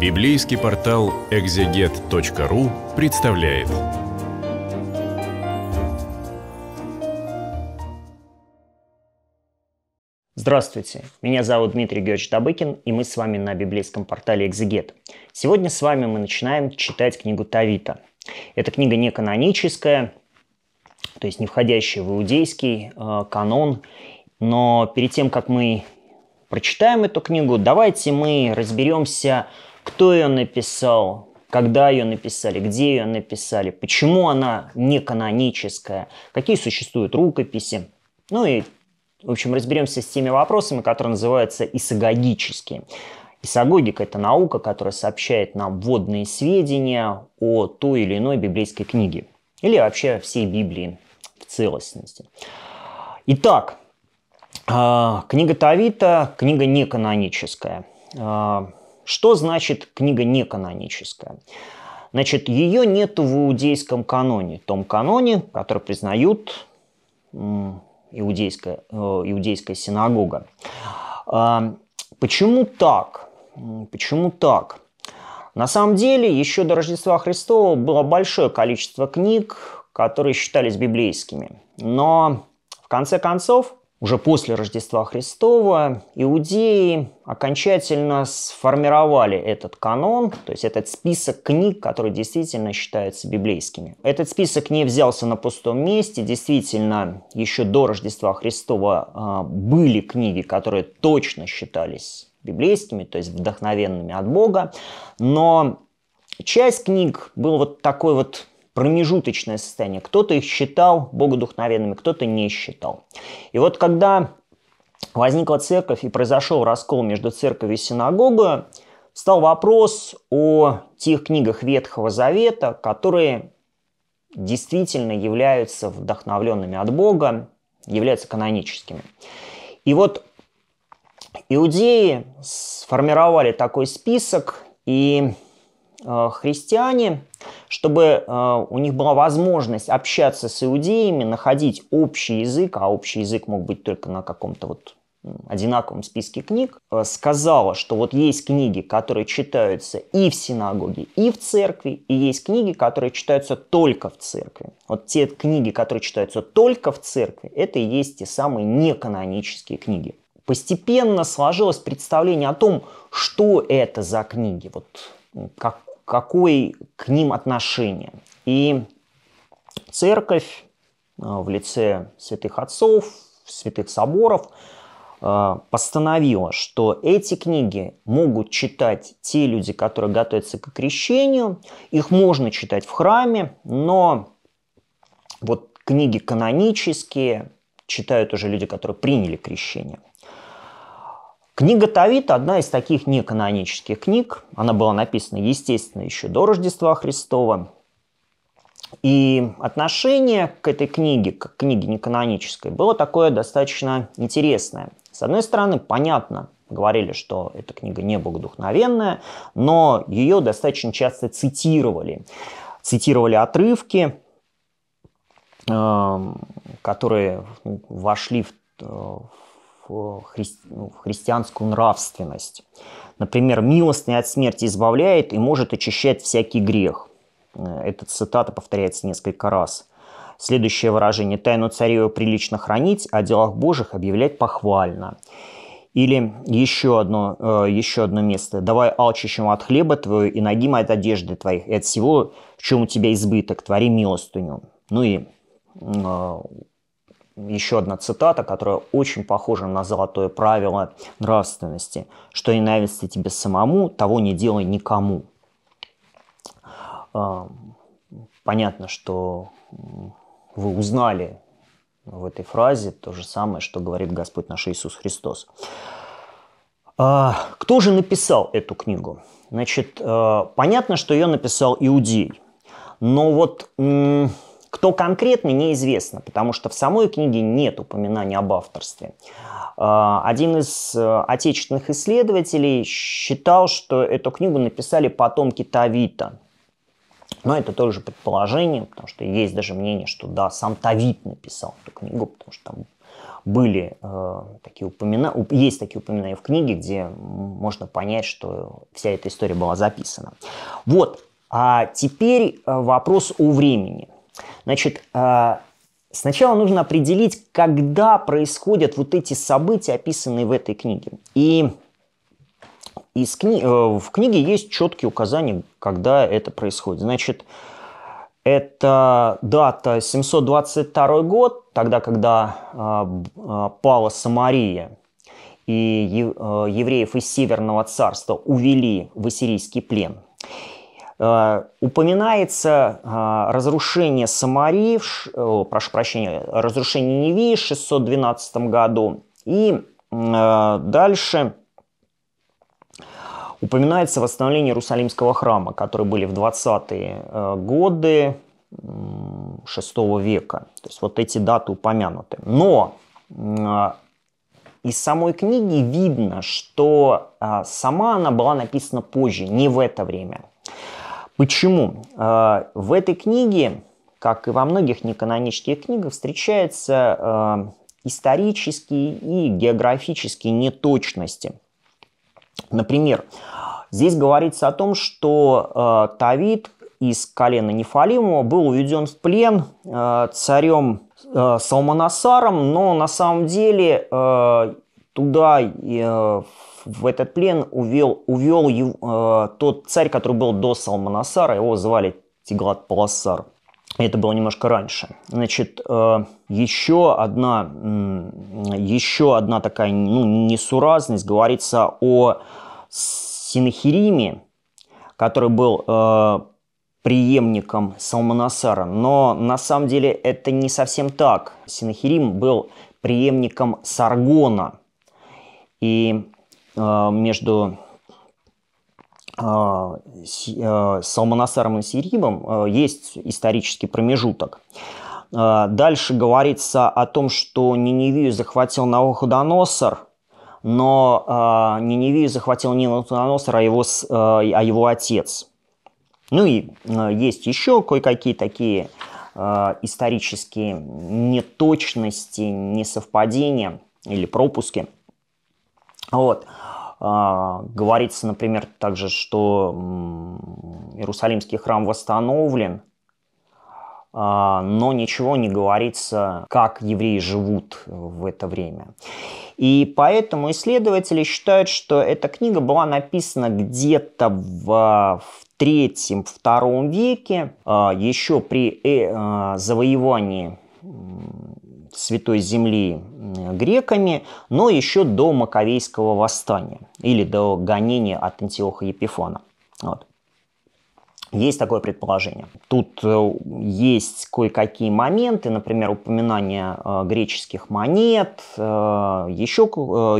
Библейский портал экзегет.ру представляет. Здравствуйте, меня зовут Дмитрий Георгиевич Табыкин, и мы с вами на библейском портале Экзегет. Сегодня с вами мы начинаем читать книгу Тавита. Эта книга не каноническая, то есть не входящая в иудейский э, канон, но перед тем, как мы прочитаем эту книгу, давайте мы разберемся кто ее написал, когда ее написали, где ее написали, почему она не каноническая, какие существуют рукописи. Ну и, в общем, разберемся с теми вопросами, которые называются исагогические. Исагогика – это наука, которая сообщает нам вводные сведения о той или иной библейской книге или вообще всей Библии в целостности. Итак, а, книга Тавита – книга неканоническая. каноническая. Что значит книга неканоническая? Значит, ее нет в иудейском каноне, том каноне, который признают иудейская, э, иудейская синагога. А, почему так? Почему так? На самом деле, еще до Рождества Христова было большое количество книг, которые считались библейскими. Но в конце концов, уже после Рождества Христова иудеи окончательно сформировали этот канон, то есть этот список книг, которые действительно считаются библейскими. Этот список не взялся на пустом месте, действительно, еще до Рождества Христова а, были книги, которые точно считались библейскими, то есть вдохновенными от Бога, но часть книг был вот такой вот промежуточное состояние. Кто-то их считал богодухновенными, кто-то не считал. И вот когда возникла церковь и произошел раскол между церковью и синагогой, стал вопрос о тех книгах Ветхого Завета, которые действительно являются вдохновленными от Бога, являются каноническими. И вот иудеи сформировали такой список, и Э, христиане, чтобы э, у них была возможность общаться с иудеями, находить общий язык, а общий язык мог быть только на каком-то вот одинаковом списке книг, э, сказала, что вот есть книги, которые читаются и в синагоге, и в церкви, и есть книги, которые читаются только в церкви. Вот те книги, которые читаются только в церкви, это и есть те самые неканонические книги. Постепенно сложилось представление о том, что это за книги, вот как, какое к ним отношение. И церковь э, в лице святых отцов, святых соборов э, постановила, что эти книги могут читать те люди, которые готовятся к крещению, их можно читать в храме, но вот книги канонические читают уже люди, которые приняли крещение – Книга Тавита одна из таких неканонических книг. Она была написана, естественно, еще до Рождества Христова. И отношение к этой книге, к книге неканонической, было такое достаточно интересное. С одной стороны, понятно, говорили, что эта книга не богодухновенная, но ее достаточно часто цитировали. Цитировали отрывки, э, которые вошли в э, ну, в, христианскую нравственность. Например, «милостный от смерти избавляет и может очищать всякий грех». Э, эта цитата повторяется несколько раз. Следующее выражение «тайну царева прилично хранить, а о делах Божьих объявлять похвально». Или еще одно, э, еще одно место. «Давай алчащему от хлеба твою и ногим от одежды твоих, и от всего, в чем у тебя избыток, твори милостыню». Ну и э, еще одна цитата, которая очень похожа на золотое правило нравственности, что не нравится тебе самому, того не делай никому. Понятно, что вы узнали в этой фразе то же самое, что говорит Господь наш Иисус Христос. А, кто же написал эту книгу? Значит, а, понятно, что ее написал иудей. Но вот кто конкретно, неизвестно, потому что в самой книге нет упоминания об авторстве. А, один из э, отечественных исследователей считал, что эту книгу написали потомки Тавита. Но это тоже предположение, потому что есть даже мнение, что да, сам Тавит написал эту книгу, потому что там были э, такие упоминания, есть такие упоминания в книге, где можно понять, что вся эта история была записана. Вот, а теперь э, вопрос о времени. Значит, э, сначала нужно определить, когда происходят вот эти события, описанные в этой книге. И из кни... Э, в книге есть четкие указания, когда это происходит. Значит, это дата 722 год, тогда, когда э, пала Самария, и евреев из Северного царства увели в ассирийский плен. Э, упоминается э, разрушение Самарии, э, прошу прощения, разрушение Невии в 612 году. И дальше упоминается восстановление Иерусалимского храма, которые были в 20-е годы 6 века. То есть вот эти даты упомянуты. Но из самой книги видно, что сама она была написана позже, не в это время. Почему? А, в этой книге, как и во многих неканонических книгах, встречаются а, исторические и географические неточности. Например, здесь говорится о том, что Тавид а, из колена Нефалимова был уведен в плен царем Салманасаром, но на самом деле туда в этот плен увел, увел э, тот царь, который был до Салманасара, его звали Тиглат-Паласар. Это было немножко раньше. Значит, э, еще одна, э, еще одна такая ну, несуразность говорится о Синахириме, который был э, преемником Салманасара. Но на самом деле это не совсем так. Синахирим был преемником Саргона. И Э, между э, э, Салманасаром и Сиривом есть исторический промежуток. Дальше говорится о том, что Ниневию захватил Навуходоносор, но Ниневию захватил не Навуходоносор, а его, а его отец. Ну и есть еще кое-какие такие исторические неточности, несовпадения или пропуски – ну вот. А, говорится, например, также, что Иерусалимский храм восстановлен, а, но ничего не говорится, как евреи живут в это время. И поэтому исследователи считают, что эта книга была написана где-то в, в третьем, втором веке, а, еще при э, э, завоевании Святой Земли греками, но еще до Маковейского восстания или до гонения от Антиоха Епифана. Вот. Есть такое предположение. Тут э, есть кое-какие моменты, например, упоминание э, греческих монет, э, еще,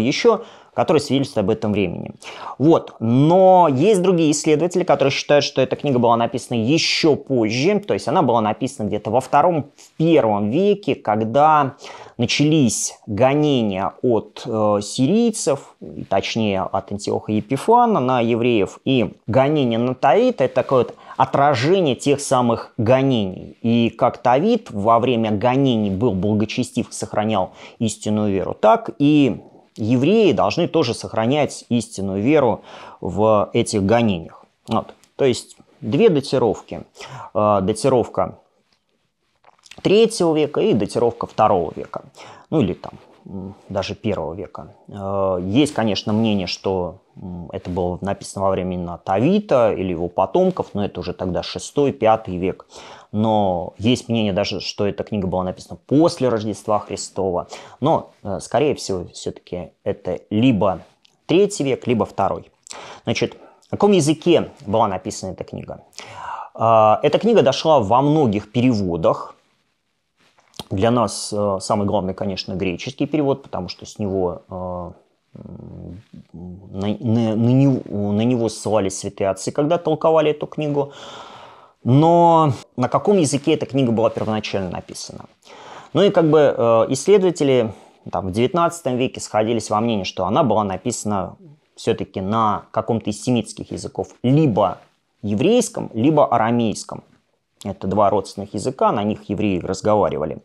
еще которые свидетельствуют об этом времени. Вот. Но есть другие исследователи, которые считают, что эта книга была написана еще позже, то есть она была написана где-то во втором, в первом веке, когда начались гонения от э, сирийцев, точнее от Антиоха Епифана на евреев, и гонения на Таит – это такое вот отражение тех самых гонений. И как Тавид во время гонений был благочестив, сохранял истинную веру, так и евреи должны тоже сохранять истинную веру в этих гонениях. Вот. То есть две датировки. Э, датировка третьего века и датировка второго века. Ну или там даже первого века. Э, есть, конечно, мнение, что это было написано во времена Тавита или его потомков, но это уже тогда 6-5 век но есть мнение даже, что эта книга была написана после Рождества Христова. Но, э, скорее всего, все-таки это либо третий век, либо второй. Значит, на каком языке была написана эта книга? А, эта книга дошла во многих переводах. Для нас э, самый главный, конечно, греческий перевод, потому что с него э, на, на, на, него, на него ссылались святые отцы, когда толковали эту книгу. Но на каком языке эта книга была первоначально написана? Ну и как бы э, исследователи там, в 19 веке сходились во мнении, что она была написана все-таки на каком-то из семитских языков, либо еврейском, либо арамейском. Это два родственных языка, на них евреи разговаривали.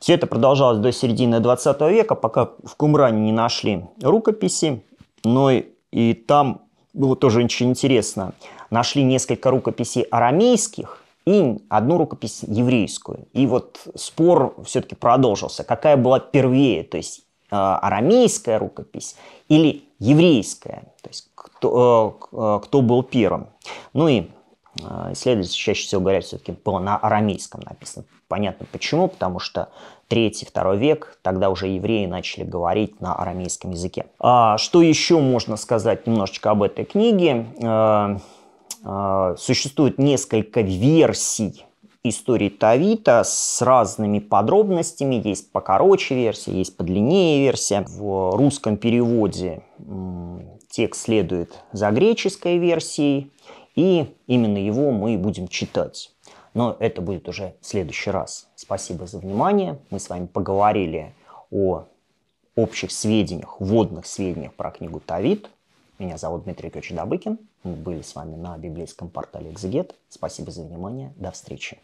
Все это продолжалось до середины 20 века, пока в Кумране не нашли рукописи, но и, и там было тоже очень интересно нашли несколько рукописей арамейских, и одну рукопись еврейскую. И вот спор все-таки продолжился. Какая была первее, то есть э, арамейская рукопись или еврейская, то есть кто, э, э, кто был первым. Ну и исследователи чаще всего говорят, все-таки было на арамейском написано. Понятно почему, потому что 3-2 век, тогда уже евреи начали говорить на арамейском языке. А что еще можно сказать немножечко об этой книге? А, существует несколько версий истории Тавита с разными подробностями. Есть покороче версия, есть подлиннее версия. В русском переводе текст следует за греческой версией, и именно его мы будем читать. Но это будет уже в следующий раз. Спасибо за внимание. Мы с вами поговорили о общих сведениях, вводных сведениях про книгу Тавит – меня зовут Дмитрий Кёч Мы были с вами на библейском портале «Экзегет». Спасибо за внимание. До встречи.